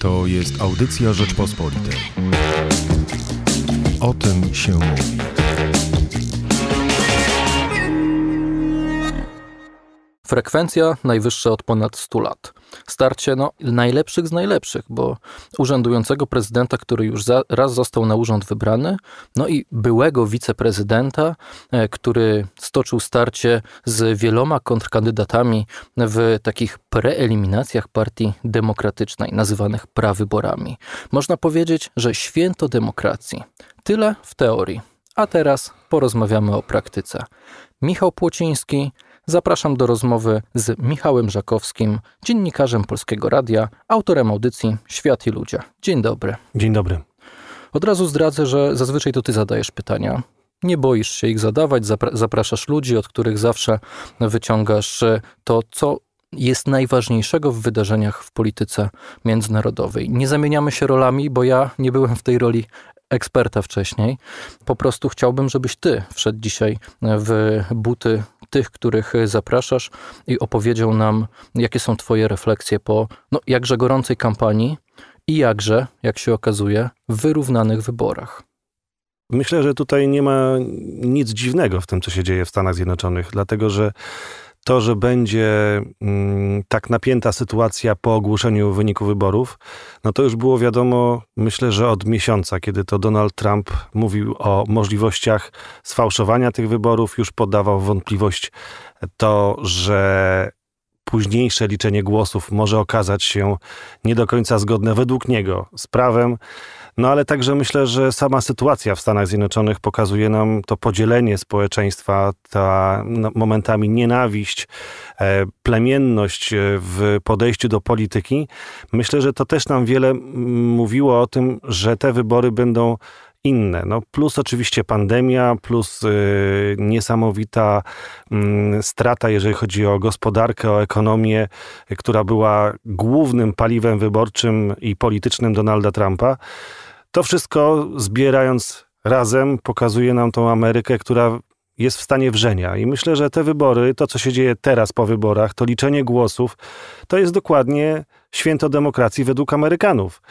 To jest Audycja Rzeczpospolitej. O tym się mówi. Frekwencja najwyższa od ponad 100 lat starcie no, najlepszych z najlepszych, bo urzędującego prezydenta, który już za, raz został na urząd wybrany, no i byłego wiceprezydenta, e, który stoczył starcie z wieloma kontrkandydatami w takich preeliminacjach partii demokratycznej, nazywanych prawyborami. Można powiedzieć, że święto demokracji. Tyle w teorii. A teraz porozmawiamy o praktyce. Michał Płociński, Zapraszam do rozmowy z Michałem Żakowskim, dziennikarzem Polskiego Radia, autorem audycji Świat i Ludzie. Dzień dobry. Dzień dobry. Od razu zdradzę, że zazwyczaj to ty zadajesz pytania. Nie boisz się ich zadawać, zapraszasz ludzi, od których zawsze wyciągasz e, to, co jest najważniejszego w wydarzeniach w polityce międzynarodowej. Nie zamieniamy się rolami, bo ja nie byłem w tej roli eksperta wcześniej. Po prostu chciałbym, żebyś ty wszedł dzisiaj w buty tych, których zapraszasz i opowiedział nam, jakie są Twoje refleksje po no, jakże gorącej kampanii i jakże, jak się okazuje, wyrównanych wyborach. Myślę, że tutaj nie ma nic dziwnego w tym, co się dzieje w Stanach Zjednoczonych, dlatego że to, że będzie mm, tak napięta sytuacja po ogłoszeniu wyniku wyborów, no to już było wiadomo, myślę, że od miesiąca, kiedy to Donald Trump mówił o możliwościach sfałszowania tych wyborów, już podawał wątpliwość to, że późniejsze liczenie głosów może okazać się nie do końca zgodne według niego z prawem. No ale także myślę, że sama sytuacja w Stanach Zjednoczonych pokazuje nam to podzielenie społeczeństwa, ta no, momentami nienawiść, e, plemienność e, w podejściu do polityki. Myślę, że to też nam wiele mówiło o tym, że te wybory będą inne. No, plus oczywiście pandemia, plus y, niesamowita y, strata, jeżeli chodzi o gospodarkę, o ekonomię, y, która była głównym paliwem wyborczym i politycznym Donalda Trumpa. To wszystko zbierając razem pokazuje nam tą Amerykę, która jest w stanie wrzenia. I myślę, że te wybory, to co się dzieje teraz po wyborach, to liczenie głosów, to jest dokładnie święto demokracji według Amerykanów.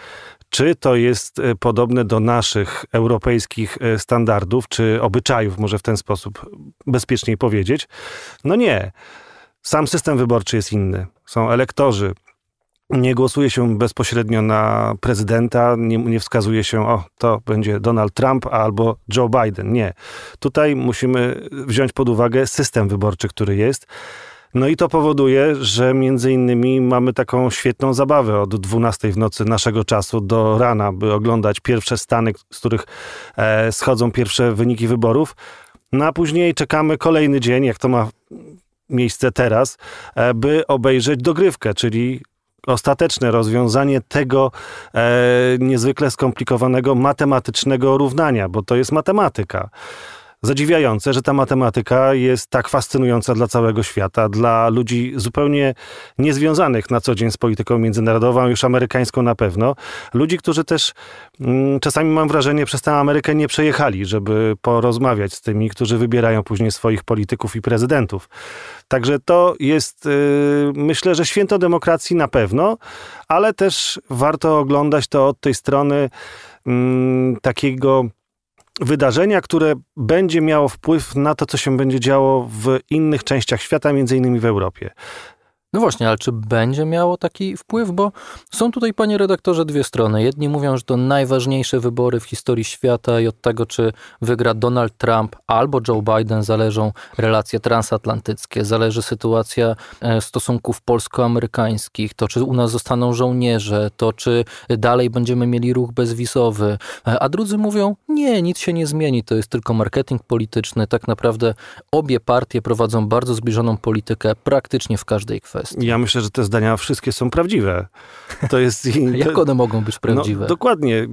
Czy to jest e, podobne do naszych europejskich e, standardów czy obyczajów, może w ten sposób bezpieczniej powiedzieć? No nie. Sam system wyborczy jest inny. Są elektorzy, nie głosuje się bezpośrednio na prezydenta, nie, nie, wskazuje się, o, to będzie Donald Trump albo Joe Biden. Nie. Tutaj musimy wziąć pod uwagę system wyborczy, który jest. No i to powoduje, że między innymi mamy taką świetną zabawę od 12 w nocy naszego czasu do rana, by oglądać pierwsze stany, z których e, schodzą pierwsze wyniki wyborów. No a później czekamy kolejny dzień, jak to ma miejsce teraz, e, by obejrzeć dogrywkę, czyli ostateczne rozwiązanie tego e, niezwykle skomplikowanego matematycznego równania, bo to jest matematyka zadziwiające, że ta matematyka jest tak fascynująca dla całego świata, dla ludzi zupełnie niezwiązanych na co dzień z polityką międzynarodową, już amerykańską na pewno. Ludzi, którzy też mm, czasami mam wrażenie przez tę Amerykę nie przejechali, żeby porozmawiać z tymi, którzy wybierają później swoich polityków i prezydentów. Także to jest, yy, myślę, że święto demokracji na pewno, ale też warto oglądać to od tej strony mm, takiego wydarzenia, które będzie miało wpływ na to, co się będzie działo w innych częściach świata, między innymi w Europie. No właśnie, ale czy będzie miało taki wpływ? Bo są tutaj, panie redaktorze, dwie strony. Jedni mówią, że to najważniejsze wybory w historii świata i od tego, czy wygra Donald Trump albo Joe Biden, zależą relacje transatlantyckie, zależy sytuacja e, stosunków polsko-amerykańskich, to czy u nas zostaną żołnierze, to czy dalej będziemy mieli ruch bezwizowy. E, a drudzy mówią, nie, nic się nie zmieni, to jest tylko marketing polityczny. Tak naprawdę obie partie prowadzą bardzo zbliżoną politykę praktycznie w każdej kwestii. Ja myślę, że te zdania wszystkie są prawdziwe. To jest... Jak one mogą być no, prawdziwe? No, dokładnie.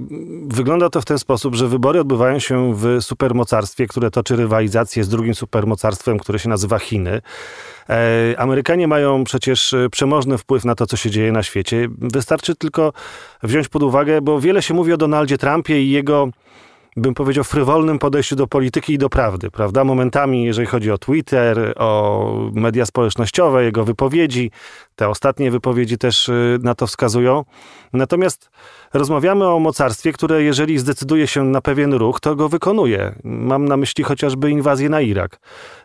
Wygląda to w ten sposób, że wybory odbywają się w supermocarstwie, które toczy rywalizację z drugim supermocarstwem, które się nazywa Chiny. E, Amerykanie mają przecież e, przemożny wpływ na to, co się dzieje na świecie. Wystarczy tylko wziąć pod uwagę, bo wiele się mówi o Donaldzie Trumpie i jego bym powiedział, frywolnym podejściu do polityki i do prawdy, prawda? Momentami, jeżeli chodzi o Twitter, o media społecznościowe, jego wypowiedzi, te ostatnie wypowiedzi też y, na to wskazują. Natomiast rozmawiamy o mocarstwie, które jeżeli zdecyduje się na pewien ruch, to go wykonuje. Mam na myśli chociażby inwazję na Irak.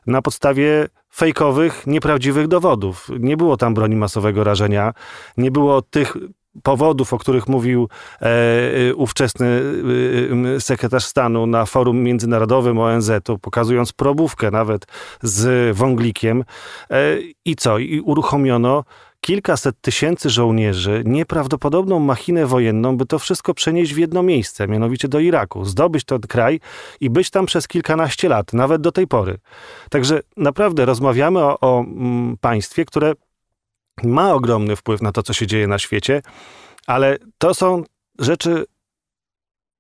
Na podstawie fejkowych, nieprawdziwych dowodów. Nie było tam broni masowego rażenia, nie było tych powodów, o których mówił e, e ówczesny e, e, sekretarz stanu na forum międzynarodowym ONZ-u, pokazując probówkę nawet z wąglikiem. E, I co? I uruchomiono kilkaset tysięcy żołnierzy, nieprawdopodobną machinę wojenną, by to wszystko przenieść w jedno miejsce, mianowicie do Iraku, zdobyć ten kraj i być tam przez kilkanaście lat, nawet do tej pory. Także naprawdę rozmawiamy o, o mm, państwie, które ma ogromny wpływ na to, co się dzieje na świecie, ale to są rzeczy,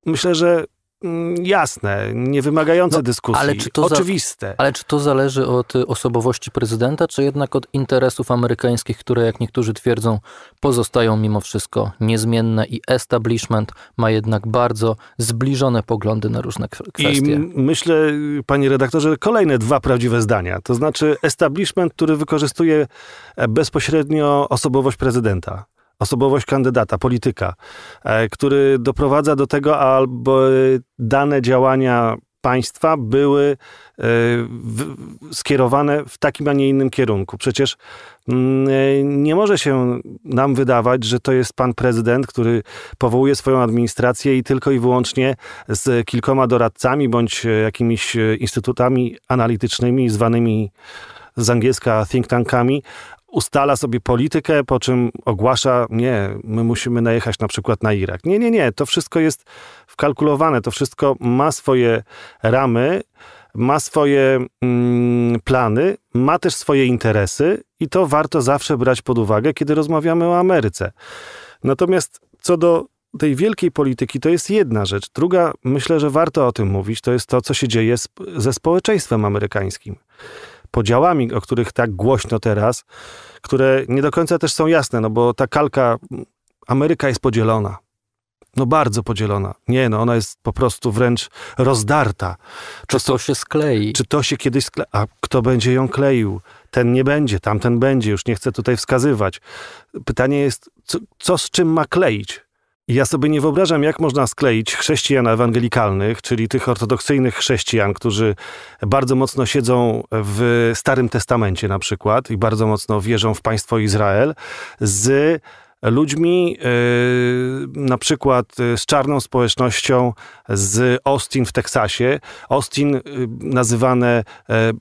myślę, że Mm, jasne, nie wymagające no, dyskusji, ale czy to oczywiste. Za, ale czy to zależy od y, osobowości prezydenta, czy jednak od interesów amerykańskich, które, jak niektórzy twierdzą, pozostają mimo wszystko niezmienne i establishment ma jednak bardzo zbliżone poglądy na różne kwestie. I myślę, panie redaktorze, kolejne dwa prawdziwe zdania. To znaczy establishment, który wykorzystuje e, bezpośrednio osobowość prezydenta osobowość kandydata, polityka, e, który doprowadza do tego, aby dane działania państwa były e, skierowane w takim, a nie innym kierunku. Przecież mm, e, nie może się nam wydawać, że to jest pan prezydent, który powołuje swoją administrację i tylko i wyłącznie z kilkoma doradcami bądź jakimiś instytutami analitycznymi zwanymi z angielska think tankami ustala sobie politykę, po czym ogłasza, nie, my musimy najechać na przykład na Irak. Nie, nie, nie, to wszystko jest wkalkulowane, to wszystko ma swoje ramy, ma swoje mm, plany, ma też swoje interesy i to warto zawsze brać pod uwagę, kiedy rozmawiamy o Ameryce. Natomiast co do tej wielkiej polityki to jest jedna rzecz. Druga, myślę, że warto o tym mówić, to jest to, co się dzieje z, ze społeczeństwem amerykańskim podziałami, o których tak głośno teraz, które nie do końca też są jasne, no bo ta kalka, Ameryka jest podzielona. No bardzo podzielona. Nie, no ona jest po prostu wręcz rozdarta. Czy to, to się sklei? Czy to się kiedyś sklei? A kto będzie ją kleił? Ten nie będzie, tamten będzie, już nie chcę tutaj wskazywać. Pytanie jest, co, co z czym ma kleić? Ja sobie nie wyobrażam, jak można skleić chrześcijan ewangelikalnych, czyli tych ortodoksyjnych chrześcijan, którzy bardzo mocno siedzą w Starym Testamencie na przykład i bardzo mocno wierzą w państwo Izrael, z ludźmi, y, na przykład y, z czarną społecznością z Austin w Teksasie. Austin y, nazywane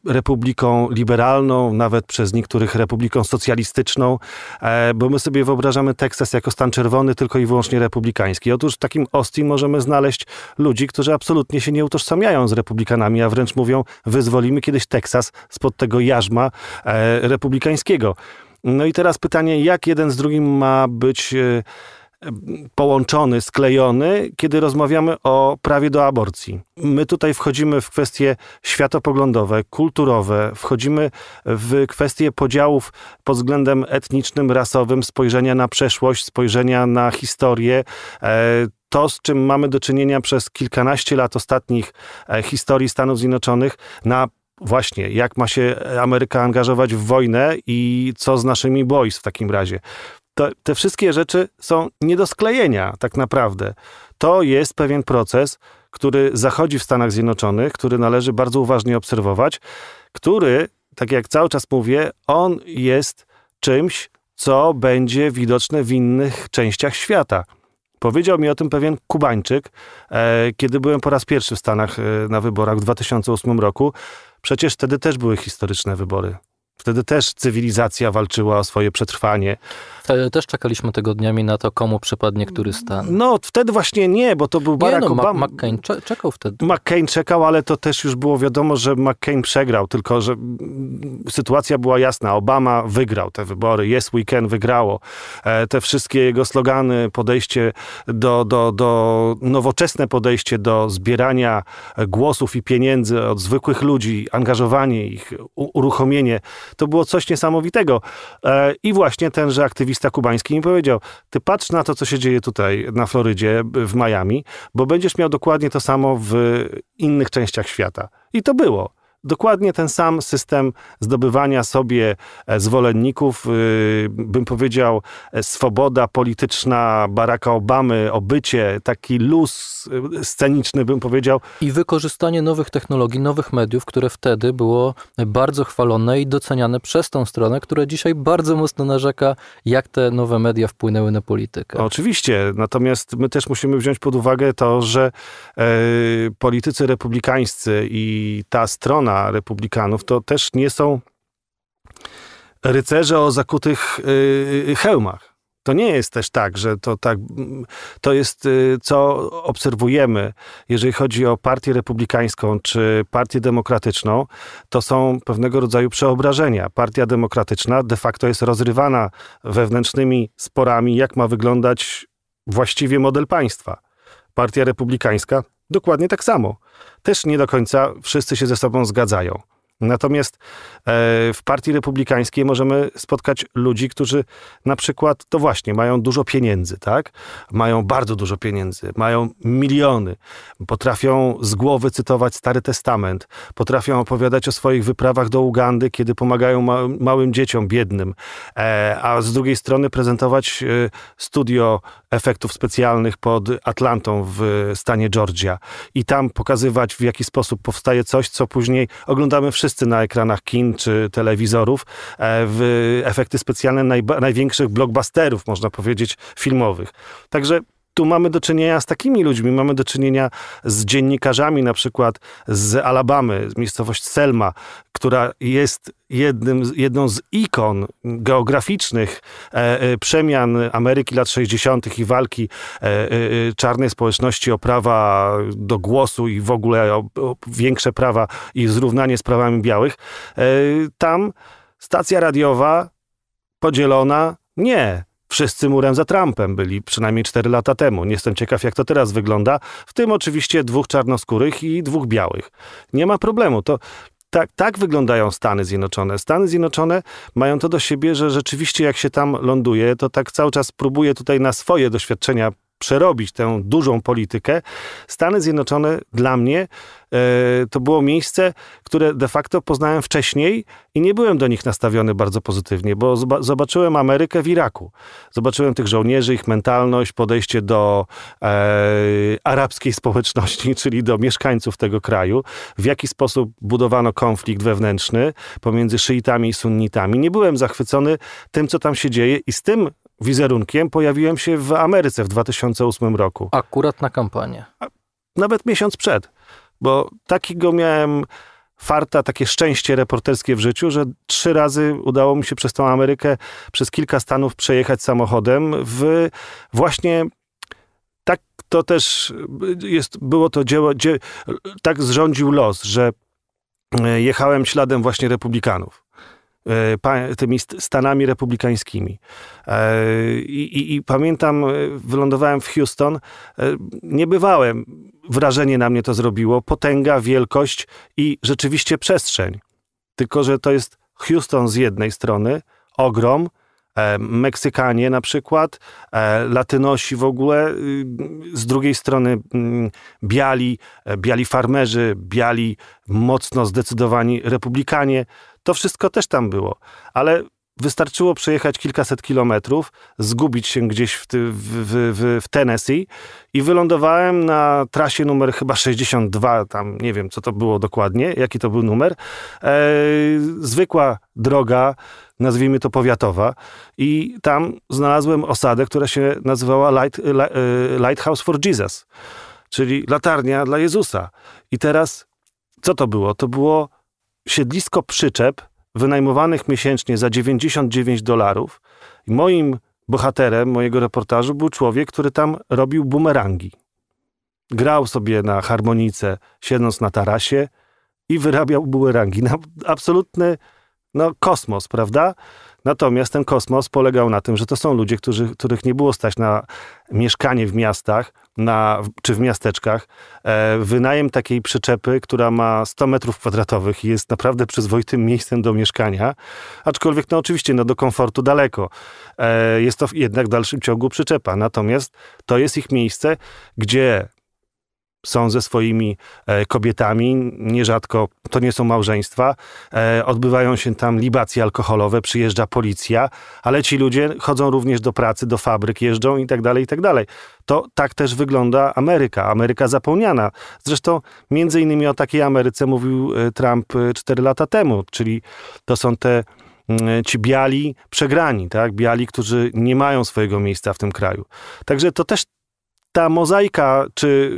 republiką liberalną, nawet przez niektórych republiką socjalistyczną, e, bo my sobie wyobrażamy Teksas jako stan czerwony, tylko i wyłącznie republikański. Otóż w takim Austin możemy znaleźć ludzi, którzy absolutnie się nie utożsamiają z republikanami, a wręcz mówią, wyzwolimy kiedyś Teksas spod tego jarzma e, republikańskiego. No i teraz pytanie, jak jeden z drugim ma być e, połączony, sklejony, kiedy rozmawiamy o prawie do aborcji. My tutaj wchodzimy w kwestie światopoglądowe, kulturowe, wchodzimy w kwestie podziałów pod względem etnicznym, rasowym, spojrzenia na przeszłość, spojrzenia na historię. E, to, z czym mamy do czynienia przez kilkanaście lat ostatnich e, historii Stanów Zjednoczonych, na Właśnie, jak ma się Ameryka angażować w wojnę i co z naszymi boys w takim razie? To, te wszystkie rzeczy są nie do sklejenia tak naprawdę. To jest pewien proces, który zachodzi w Stanach Zjednoczonych, który należy bardzo uważnie obserwować, który, tak jak cały czas mówię, on jest czymś, co będzie widoczne w innych częściach świata. Powiedział mi o tym pewien Kubańczyk, e, kiedy byłem po raz pierwszy w Stanach e, na wyborach w 2008 roku. Przecież wtedy też były historyczne wybory. Wtedy też cywilizacja walczyła o swoje przetrwanie. Wtedy też czekaliśmy tygodniami na to, komu przypadnie który stan. No, wtedy właśnie nie, bo to był Barack nie, no, Obama. McCain czekał wtedy. McCain czekał, ale to też już było wiadomo, że McCain przegrał, tylko że sytuacja była jasna. Obama wygrał te wybory, jest weekend, wygrało. E, te wszystkie jego slogany, podejście do, do, do nowoczesne podejście do zbierania głosów i pieniędzy od zwykłych ludzi, angażowanie ich, uruchomienie to było coś niesamowitego. E, I właśnie tenże aktywista kubański mi powiedział, ty patrz na to, co się dzieje tutaj na Florydzie, w Miami, bo będziesz miał dokładnie to samo w innych częściach świata. I to było. Dokładnie ten sam system zdobywania sobie e, zwolenników, y, bym powiedział, e, swoboda polityczna Baracka Obamy, obycie, taki luz e, sceniczny, bym powiedział. I wykorzystanie nowych technologii, nowych mediów, które wtedy było bardzo chwalone i doceniane przez tą stronę, która dzisiaj bardzo mocno narzeka, jak te nowe media wpłynęły na politykę. Oczywiście, natomiast my też musimy wziąć pod uwagę to, że e, politycy republikańscy i ta strona, republikanów to też nie są rycerze o zakutych y, y, hełmach. To nie jest też tak, że to tak, to jest y, co obserwujemy, jeżeli chodzi o partię republikańską czy partię demokratyczną, to są pewnego rodzaju przeobrażenia. Partia demokratyczna de facto jest rozrywana wewnętrznymi sporami, jak ma wyglądać właściwie model państwa. Partia republikańska dokładnie tak samo też nie do końca wszyscy się ze sobą zgadzają. Natomiast e, w partii republikańskiej możemy spotkać ludzi, którzy na przykład, to właśnie, mają dużo pieniędzy, tak? Mają bardzo dużo pieniędzy, mają miliony, potrafią z głowy cytować Stary Testament, potrafią opowiadać o swoich wyprawach do Ugandy, kiedy pomagają małym dzieciom, biednym, e, a z drugiej strony prezentować e, studio efektów specjalnych pod Atlantą w stanie Georgia i tam pokazywać, w jaki sposób powstaje coś, co później oglądamy wszyscy wszyscy na ekranach kin czy telewizorów e, w efekty specjalne największych blockbusterów, można powiedzieć, filmowych. Także tu mamy do czynienia z takimi ludźmi. Mamy do czynienia z dziennikarzami, na przykład z Alabamy, miejscowość Selma, która jest jednym, jedną z ikon geograficznych e, e przemian Ameryki lat 60. i walki e, e, e, czarnej społeczności o prawa do głosu i w ogóle o, o większe prawa i zrównanie z prawami białych. E, tam stacja radiowa podzielona. Nie, Wszyscy murem za Trumpem byli przynajmniej 4 lata temu. Nie jestem ciekaw, jak to teraz wygląda, w tym oczywiście dwóch czarnoskórych i dwóch białych. Nie ma problemu. To, tak, tak wyglądają Stany Zjednoczone. Stany Zjednoczone mają to do siebie, że rzeczywiście jak się tam ląduje, to tak cały czas próbuję tutaj na swoje doświadczenia przerobić tę dużą politykę, Stany Zjednoczone dla mnie e, to było miejsce, które de facto poznałem wcześniej i nie byłem do nich nastawiony bardzo pozytywnie, bo zobaczyłem Amerykę w Iraku. Zobaczyłem tych żołnierzy, ich mentalność, podejście do e, arabskiej społeczności, czyli do mieszkańców tego kraju, w jaki sposób budowano konflikt wewnętrzny pomiędzy szyitami i sunnitami. Nie byłem zachwycony tym, co tam się dzieje i z tym wizerunkiem pojawiłem się w Ameryce w 2008 roku. Akurat na kampanię. nawet miesiąc przed, bo takiego miałem farta, takie szczęście reporterskie w życiu, że trzy razy udało mi się przez tą Amerykę, przez kilka stanów przejechać samochodem w właśnie tak to też jest, było to dzieło, dzie, tak zrządził los, że e, jechałem śladem właśnie republikanów. E, tymi Stanami republikańskimi. E, I, i, I, pamiętam, e, wylądowałem w Houston, nie bywałem, wrażenie na mnie to zrobiło, potęga, wielkość i rzeczywiście przestrzeń. Tylko, że to jest Houston z jednej strony, ogrom, Meksykanie na przykład, Latynosi w ogóle, y, z drugiej strony mm, biali, biali farmerzy, biali mocno zdecydowani republikanie, to wszystko też tam było, ale wystarczyło przejechać kilkaset kilometrów, zgubić się gdzieś w, w, w, w, Tennessee i wylądowałem na trasie numer chyba 62, tam nie wiem co to było dokładnie, jaki to był numer. E, zwykła droga, nazwijmy to powiatowa i tam znalazłem osadę, która się nazywała Light, e, e, Lighthouse for Jesus, czyli latarnia dla Jezusa. I teraz co to było? To było siedlisko przyczep wynajmowanych miesięcznie za 99 dolarów. Moim bohaterem mojego reportażu był człowiek, który tam robił bumerangi. Grał sobie na harmonice, siedząc na tarasie i wyrabiał bumerangi. No, absolutny no, kosmos, prawda? Natomiast ten kosmos polegał na tym, że to są ludzie, którzy, których nie było stać na mieszkanie w miastach na, czy w miasteczkach. E, wynajem takiej przyczepy, która ma 100 metrów kwadratowych i jest naprawdę przyzwoitym miejscem do mieszkania, aczkolwiek no oczywiście no, do komfortu daleko. E, jest to jednak w dalszym ciągu przyczepa. Natomiast to jest ich miejsce, gdzie są ze swoimi e, kobietami, nierzadko to nie są małżeństwa, e, odbywają się tam libacje alkoholowe, przyjeżdża policja, ale ci ludzie chodzą również do pracy, do fabryk, jeżdżą i tak dalej, i tak dalej. To tak też wygląda Ameryka, Ameryka zapomniana. Zresztą między innymi o takiej Ameryce mówił e, Trump 4 lata temu, czyli to są te mm, ci biali przegrani, tak? Biali, którzy nie mają swojego miejsca w tym kraju. Także to też ta mozaika, czy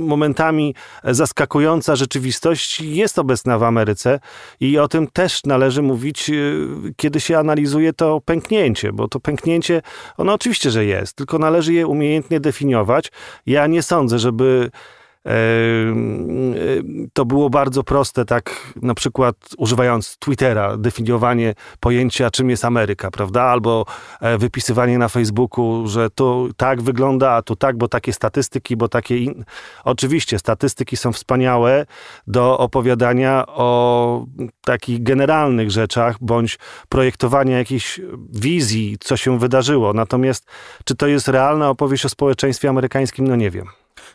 momentami zaskakująca rzeczywistość jest obecna w Ameryce i o tym też należy mówić, y, kiedy się analizuje to pęknięcie, bo to pęknięcie, ono oczywiście, że jest, tylko należy je umiejętnie definiować. Ja nie sądzę, żeby E, to było bardzo proste, tak na przykład używając Twittera, definiowanie pojęcia, czym jest Ameryka, prawda? Albo e, wypisywanie na Facebooku, że tu tak wygląda, a tu tak, bo takie statystyki, bo takie. In... Oczywiście, statystyki są wspaniałe do opowiadania o takich generalnych rzeczach, bądź projektowania jakiejś wizji, co się wydarzyło. Natomiast, czy to jest realna opowieść o społeczeństwie amerykańskim? No nie wiem.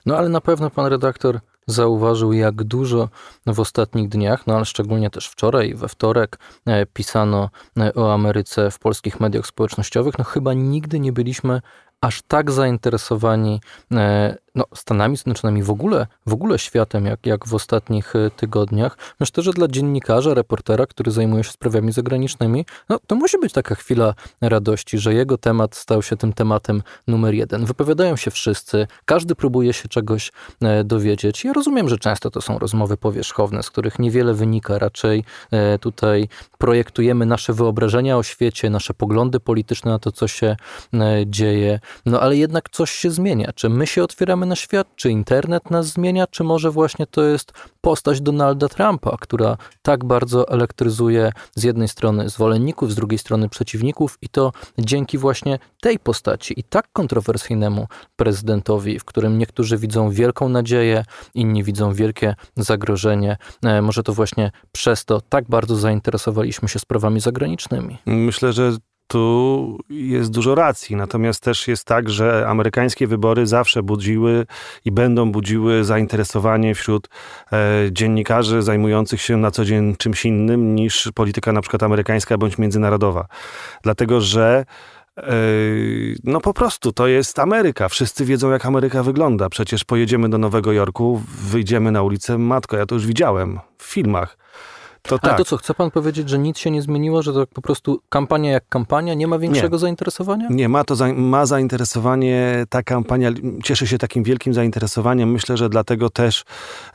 No ale na pewno pan redaktor zauważył, jak dużo w ostatnich dniach, no ale szczególnie też wczoraj, we wtorek, e, pisano e, o Ameryce w polskich mediach społecznościowych. No chyba nigdy nie byliśmy aż tak zainteresowani e, no, Stanami Zjednoczonymi, w ogóle, w ogóle światem, jak, jak w ostatnich e, tygodniach. Myślę, no, że dla dziennikarza, reportera, który zajmuje się sprawami zagranicznymi, no, to musi być taka chwila radości, że jego temat stał się tym tematem numer jeden. Wypowiadają się wszyscy, każdy próbuje się czegoś e, dowiedzieć. Ja rozumiem, że często to są rozmowy powierzchowne, z których niewiele wynika. Raczej tutaj projektujemy nasze wyobrażenia o świecie, nasze poglądy polityczne na to, co się dzieje. No ale jednak coś się zmienia. Czy my się otwieramy na świat, czy internet nas zmienia, czy może właśnie to jest postać Donalda Trumpa, która tak bardzo elektryzuje z jednej strony zwolenników, z drugiej strony przeciwników i to dzięki właśnie tej postaci i tak kontrowersyjnemu prezydentowi, w którym niektórzy widzą wielką nadzieję, inni widzą wielkie zagrożenie. E, może to właśnie przez to tak bardzo zainteresowaliśmy się sprawami zagranicznymi. Myślę, że tu jest dużo racji. Natomiast też jest tak, że amerykańskie wybory zawsze budziły i będą budziły zainteresowanie wśród e, dziennikarzy zajmujących się na co dzień czymś innym niż polityka na przykład amerykańska bądź międzynarodowa. Dlatego, że e, no po prostu to jest Ameryka. Wszyscy wiedzą, jak Ameryka wygląda. Przecież pojedziemy do Nowego Jorku, wyjdziemy na ulicę. Matko, ja to już widziałem w filmach to tak. Ale to co, chce pan powiedzieć, że nic się nie zmieniło, że to po prostu kampania jak kampania, nie ma większego nie. zainteresowania? Nie, ma to za, ma zainteresowanie, ta kampania cieszy się takim wielkim zainteresowaniem. Myślę, że dlatego też,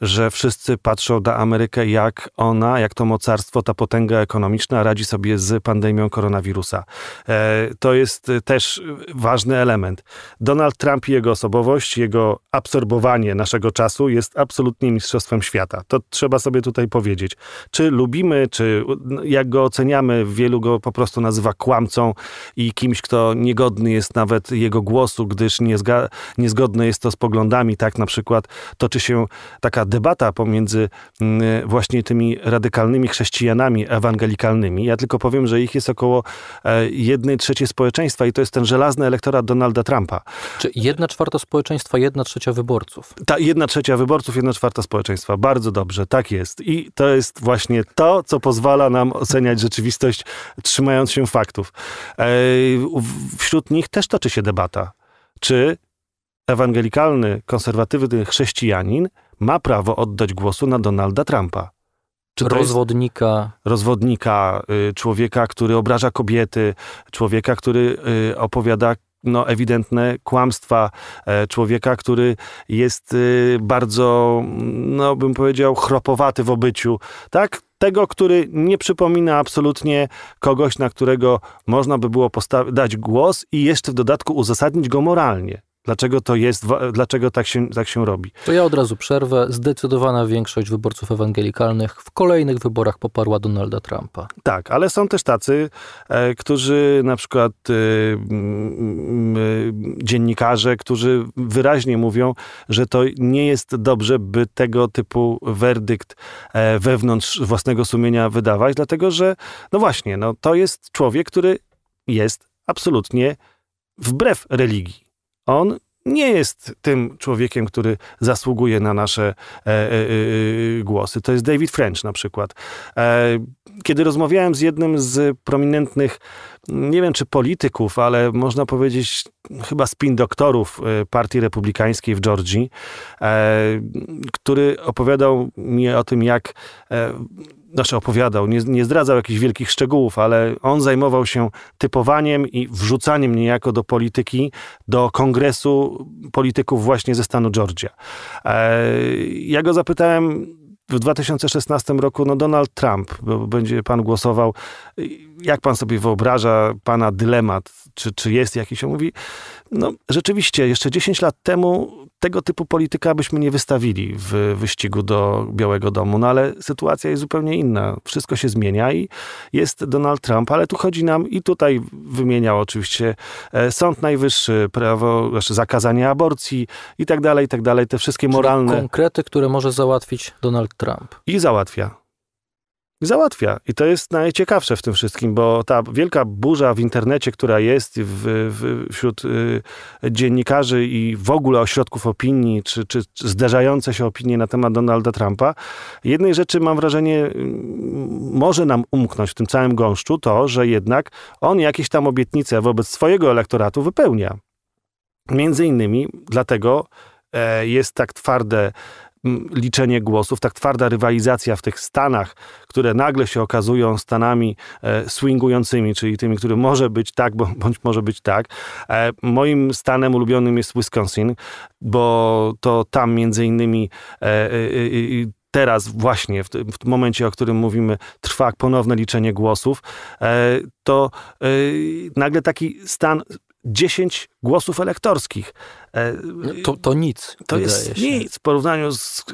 że wszyscy patrzą na Amerykę, jak ona, jak to mocarstwo, ta potęga ekonomiczna radzi sobie z pandemią koronawirusa. E, to jest e, też ważny element. Donald Trump i jego osobowość, jego absorbowanie naszego czasu jest absolutnie mistrzostwem świata. To trzeba sobie tutaj powiedzieć. Czy lubimy, czy jak go oceniamy, wielu go po prostu nazywa kłamcą i kimś, kto niegodny jest nawet jego głosu, gdyż niezga, niezgodne jest to z poglądami. Tak na przykład toczy się taka debata pomiędzy mm, właśnie tymi radykalnymi chrześcijanami ewangelikalnymi. Ja tylko powiem, że ich jest około e, jednej trzeciej społeczeństwa i to jest ten żelazny elektorat Donalda Trumpa. Czy jedna czwarta społeczeństwa, jedna trzecia wyborców? Ta jedna trzecia wyborców, jedna czwarta społeczeństwa. Bardzo dobrze, tak jest. I to jest właśnie to, co pozwala nam oceniać rzeczywistość, trzymając się faktów. E, wśród nich też toczy się debata, czy ewangelikalny, konserwatywny chrześcijanin ma prawo oddać głosu na Donalda Trumpa. Czy rozwodnika. rozwodnika, y, człowieka, który obraża kobiety, człowieka, który y, opowiada no, ewidentne kłamstwa e, człowieka, który jest e, bardzo, no bym powiedział, chropowaty w obyciu, tak? Tego, który nie przypomina absolutnie kogoś, na którego można by było dać głos i jeszcze w dodatku uzasadnić go moralnie. Dlaczego to jest, dlaczego tak się, tak się robi? To ja od razu przerwę. Zdecydowana większość wyborców ewangelikalnych w kolejnych wyborach poparła Donalda Trumpa. Tak, ale są też tacy, e, którzy na przykład e, e, dziennikarze, którzy wyraźnie mówią, że to nie jest dobrze, by tego typu werdykt e, wewnątrz własnego sumienia wydawać, dlatego że, no właśnie, no, to jest człowiek, który jest absolutnie wbrew religii on nie jest tym człowiekiem, który zasługuje na nasze e, e, e, e głosy. To jest David French na przykład. E, kiedy rozmawiałem z jednym z prominentnych, nie wiem czy polityków, ale można powiedzieć chyba spin doktorów Partii Republikańskiej w Georgii, który opowiadał mi o tym, jak znaczy opowiadał, nie, nie zdradzał jakichś wielkich szczegółów, ale on zajmował się typowaniem i wrzucaniem niejako do polityki, do kongresu polityków właśnie ze stanu Georgia. E, ja go zapytałem, w 2016 roku no Donald Trump, bo będzie pan głosował. Jak pan sobie wyobraża pana dylemat? Czy, czy jest jakiś? On mówi, no rzeczywiście, jeszcze 10 lat temu tego typu polityka byśmy nie wystawili w wyścigu do Białego Domu. No ale sytuacja jest zupełnie inna. Wszystko się zmienia i jest Donald Trump, ale tu chodzi nam i tutaj wymieniał oczywiście e, Sąd Najwyższy, prawo, znaczy zakazanie aborcji i tak dalej, i tak dalej. Te wszystkie moralne. Czyli konkrety, które może załatwić Donald Trump. I załatwia załatwia. I to jest najciekawsze w tym wszystkim, bo ta wielka burza w internecie, która jest w, w, wśród y, dziennikarzy i w ogóle ośrodków opinii, czy, czy, czy zderzające się opinie na temat Donalda Trumpa, jednej rzeczy mam wrażenie y, może nam umknąć w tym całym gąszczu to, że jednak on jakieś tam obietnice wobec swojego elektoratu wypełnia. Między innymi dlatego, e, jest tak twarde liczenie głosów, tak twarda rywalizacja w tych stanach, które nagle się okazują stanami e, swingującymi, czyli tymi, które może być tak, bądź może być tak. E, moim stanem ulubionym jest Wisconsin, bo to tam między innymi e, teraz właśnie, w tym momencie, o którym mówimy, trwa ponowne liczenie głosów, to nagle taki stan 10 głosów elektorskich. E, no to, to nic. To jest się. nic w porównaniu z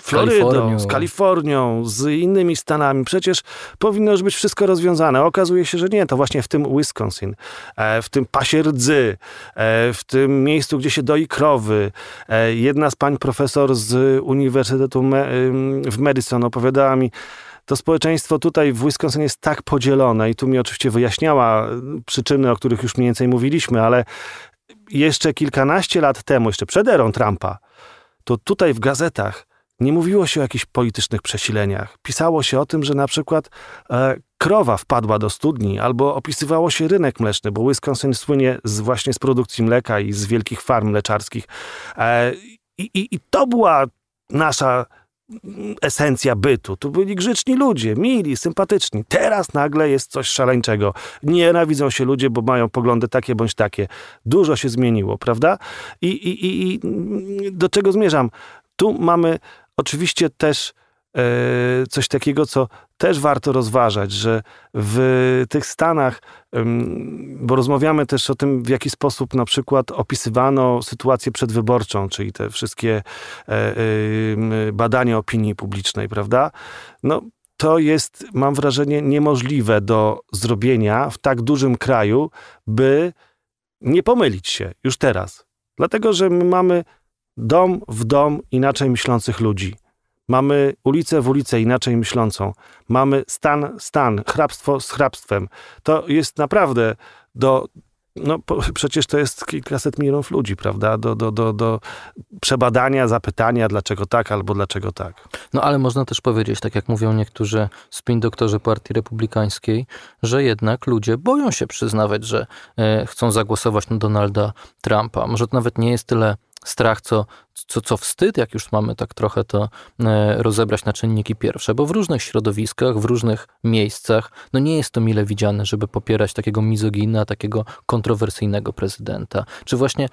Florydą, Kalifornią. z Kalifornią, z innymi stanami. Przecież powinno już być wszystko rozwiązane. Okazuje się, że nie. To właśnie w tym Wisconsin, e, w tym pasie rdzy, e, w tym miejscu, gdzie się doi krowy. Jedna z pań profesor z Uniwersytetu w Madison opowiadała mi, to społeczeństwo tutaj w Wisconsin jest tak podzielone i tu mi oczywiście wyjaśniała e, przyczyny, o których już mniej więcej mówiliśmy, ale jeszcze kilkanaście lat temu, jeszcze przed erą Trumpa, to tutaj w gazetach nie mówiło się o jakichś politycznych przesileniach. Pisało się o tym, że na przykład e, krowa wpadła do studni, albo opisywało się rynek mleczny, bo Wisconsin słynie z, właśnie z produkcji mleka i z wielkich farm mleczarskich. E, i, i, I to była nasza esencja bytu. Tu byli grzeczni ludzie, mili, sympatyczni. Teraz nagle jest coś szaleńczego. Nienawidzą się ludzie, bo mają poglądy takie bądź takie. Dużo się zmieniło, prawda? I, i, i do czego zmierzam? Tu mamy oczywiście też E, coś takiego, co też warto rozważać, że w tych Stanach, bo rozmawiamy też o tym, w jaki sposób na przykład opisywano sytuację przedwyborczą, czyli te wszystkie e, badania opinii publicznej, prawda? No, to jest, mam wrażenie, niemożliwe do zrobienia w tak dużym kraju, by nie pomylić się już teraz. Dlatego, że my mamy dom w dom inaczej myślących ludzi Mamy ulicę w ulicę inaczej myślącą. Mamy stan, stan, hrabstwo z hrabstwem. To jest naprawdę do no przecież to jest kilkaset milionów ludzi, prawda? Do, do, do, do przebadania, zapytania, dlaczego tak albo dlaczego tak. No ale można też powiedzieć, tak jak mówią niektórzy spin doktorzy Partii Republikańskiej, że jednak ludzie boją się przyznawać, że e, chcą zagłosować na Donalda Trumpa. Może to nawet nie jest tyle strach, co, co, co wstyd, jak już mamy tak trochę to e, rozebrać na czynniki pierwsze, bo w różnych środowiskach, w różnych miejscach, no nie jest to mile widziane, żeby popierać takiego mizogina, takiego kontrowersyjnego prezydenta. Czy właśnie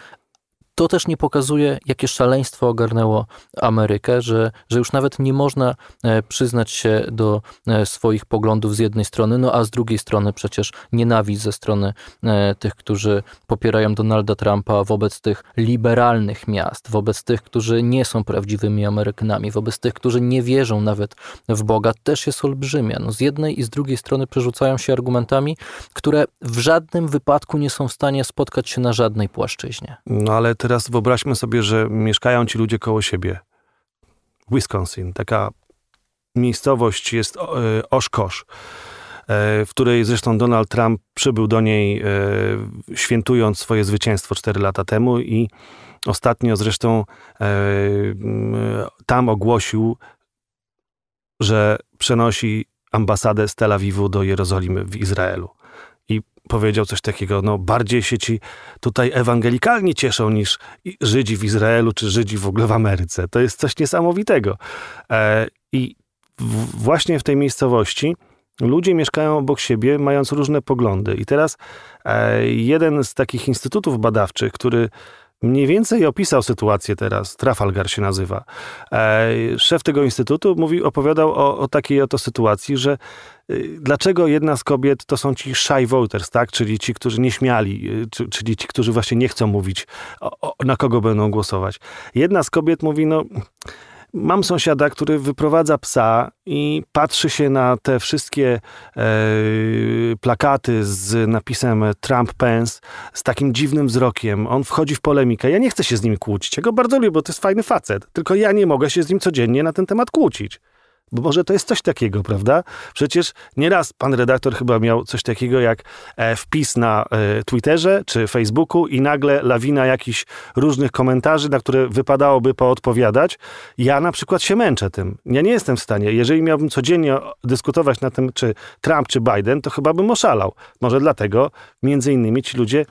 to też nie pokazuje, jakie szaleństwo ogarnęło Amerykę, że, że już nawet nie można e, przyznać się do e, swoich poglądów z jednej strony, no a z drugiej strony przecież nienawiść ze strony e, tych, którzy popierają Donalda Trumpa wobec tych liberalnych miast, wobec tych, którzy nie są prawdziwymi Amerykanami, wobec tych, którzy nie wierzą nawet w Boga, też jest olbrzymia. No z jednej i z drugiej strony przerzucają się argumentami, które w żadnym wypadku nie są w stanie spotkać się na żadnej płaszczyźnie. No ale teraz wyobraźmy sobie, że mieszkają ci ludzie koło siebie. Wisconsin, taka miejscowość jest e, Oshkosh, e, w której zresztą Donald Trump przybył do niej e, świętując swoje zwycięstwo 4 lata temu i ostatnio zresztą tam ogłosił, że przenosi ambasadę z Tel Awiwu do Jerozolimy w Izraelu powiedział coś takiego, no bardziej się ci tutaj ewangelikalni cieszą niż Żydzi w Izraelu, czy Żydzi w ogóle w Ameryce. To jest coś niesamowitego. E, I w, właśnie w tej miejscowości ludzie mieszkają obok siebie, mając różne poglądy. I teraz e, jeden z takich instytutów badawczych, który mniej więcej opisał sytuację teraz. Trafalgar się nazywa. E, szef tego instytutu mówi, opowiadał o, o takiej oto sytuacji, że y, dlaczego jedna z kobiet to są ci shy voters, tak? Czyli ci, którzy nie śmiali, y, czyli ci, którzy właśnie nie chcą mówić, o, o, na kogo będą głosować. Jedna z kobiet mówi, no Mam sąsiada, który wyprowadza psa i patrzy się na te wszystkie e, plakaty z napisem Trump Pence z takim dziwnym wzrokiem. On wchodzi w polemikę. Ja nie chcę się z nim kłócić. Ja go bardzo lubię, bo to jest fajny facet. Tylko ja nie mogę się z nim codziennie na ten temat kłócić. Bo może to jest coś takiego, prawda? Przecież nieraz pan redaktor chyba miał coś takiego jak e, wpis na e, Twitterze czy Facebooku i nagle lawina jakichś różnych komentarzy, na które wypadałoby poodpowiadać. Ja na przykład się męczę tym. Ja nie jestem w stanie. Jeżeli miałbym codziennie dyskutować na tym, czy Trump, czy Biden, to chyba bym oszalał. Może dlatego między innymi ci ludzie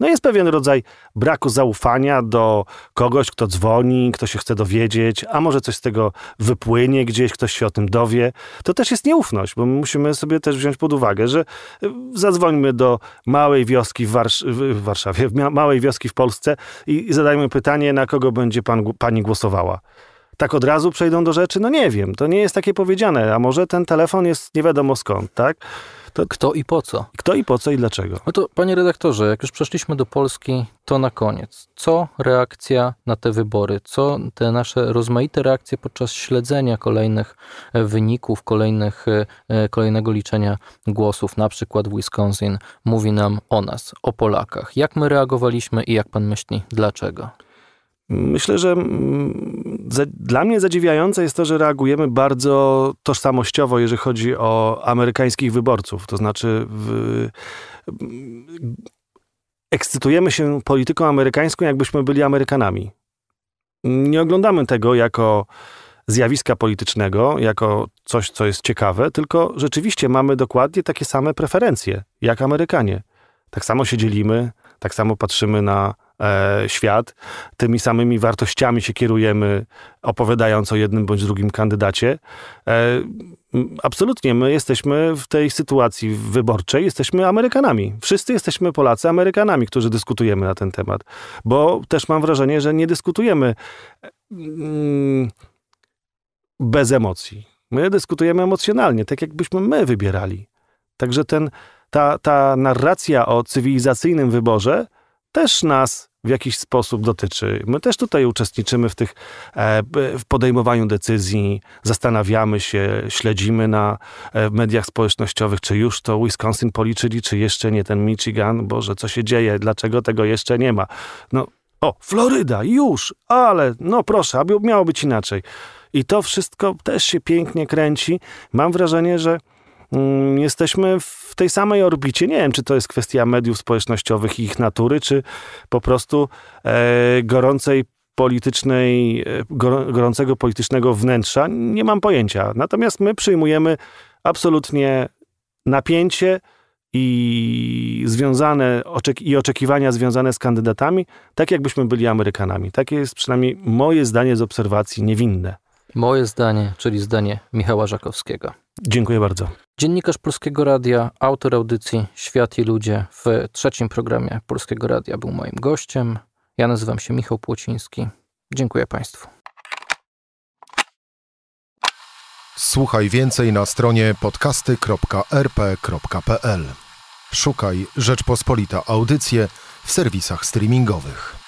no jest pewien rodzaj braku zaufania do kogoś, kto dzwoni, kto się chce dowiedzieć, a może coś z tego wypłynie gdzieś, ktoś się o tym dowie. To też jest nieufność, bo musimy sobie też wziąć pod uwagę, że y, zadzwońmy do małej wioski w, Warsz w Warszawie, małej wioski w Polsce i, i zadajmy pytanie, na kogo będzie pan, pani głosowała tak od razu przejdą do rzeczy? No nie wiem, to nie jest takie powiedziane, a może ten telefon jest nie wiadomo skąd, tak? To... Kto i po co? Kto i po co i dlaczego? No to, panie redaktorze, jak już przeszliśmy do Polski, to na koniec. Co reakcja na te wybory? Co te nasze rozmaite reakcje podczas śledzenia kolejnych e, wyników, kolejnych, e, e, kolejnego liczenia głosów, na przykład w Wisconsin, mówi nam o nas, o Polakach? Jak my reagowaliśmy i jak pan myśli, dlaczego? Myślę, że mm, dla mnie zadziwiające jest to, że reagujemy bardzo tożsamościowo, jeżeli chodzi o amerykańskich wyborców. To znaczy, w, mm, ekscytujemy się polityką amerykańską, jakbyśmy byli Amerykanami. Nie oglądamy tego jako zjawiska politycznego, jako coś, co jest ciekawe, tylko rzeczywiście mamy dokładnie takie same preferencje jak Amerykanie. Tak samo się dzielimy, tak samo patrzymy na E, świat. Tymi samymi wartościami się kierujemy, opowiadając o jednym bądź drugim kandydacie. E, absolutnie, my jesteśmy w tej sytuacji wyborczej, jesteśmy Amerykanami. Wszyscy jesteśmy Polacy Amerykanami, którzy dyskutujemy na ten temat. Bo też mam wrażenie, że nie dyskutujemy e, mm, bez emocji. My dyskutujemy emocjonalnie, tak jakbyśmy my wybierali. Także ten, ta, ta narracja o cywilizacyjnym wyborze też nas w jakiś sposób dotyczy. My też tutaj uczestniczymy w tych, e, w podejmowaniu decyzji, zastanawiamy się, śledzimy na e, mediach społecznościowych, czy już to Wisconsin policzyli, czy jeszcze nie ten Michigan, Boże, co się dzieje, dlaczego tego jeszcze nie ma. No, o, Floryda, już, ale no proszę, aby miało być inaczej. I to wszystko też się pięknie kręci. Mam wrażenie, że Mm, jesteśmy w tej samej orbicie. Nie wiem, czy to jest kwestia mediów społecznościowych i ich natury, czy po prostu e, gorącej politycznej, e, gorącego politycznego wnętrza. Nie mam pojęcia. Natomiast my przyjmujemy absolutnie napięcie i związane i oczekiwania związane z kandydatami, tak jakbyśmy byli Amerykanami. Takie jest przynajmniej moje zdanie z obserwacji niewinne. Moje zdanie, czyli zdanie Michała Żakowskiego. Dziękuję bardzo. Dziennikarz Polskiego Radia, autor audycji Świat i Ludzie w trzecim programie Polskiego Radia był moim gościem. Ja nazywam się Michał Płociński. Dziękuję Państwu. Słuchaj więcej na stronie podcasty.rp.pl. Szukaj Rzeczpospolita Audycje w serwisach streamingowych.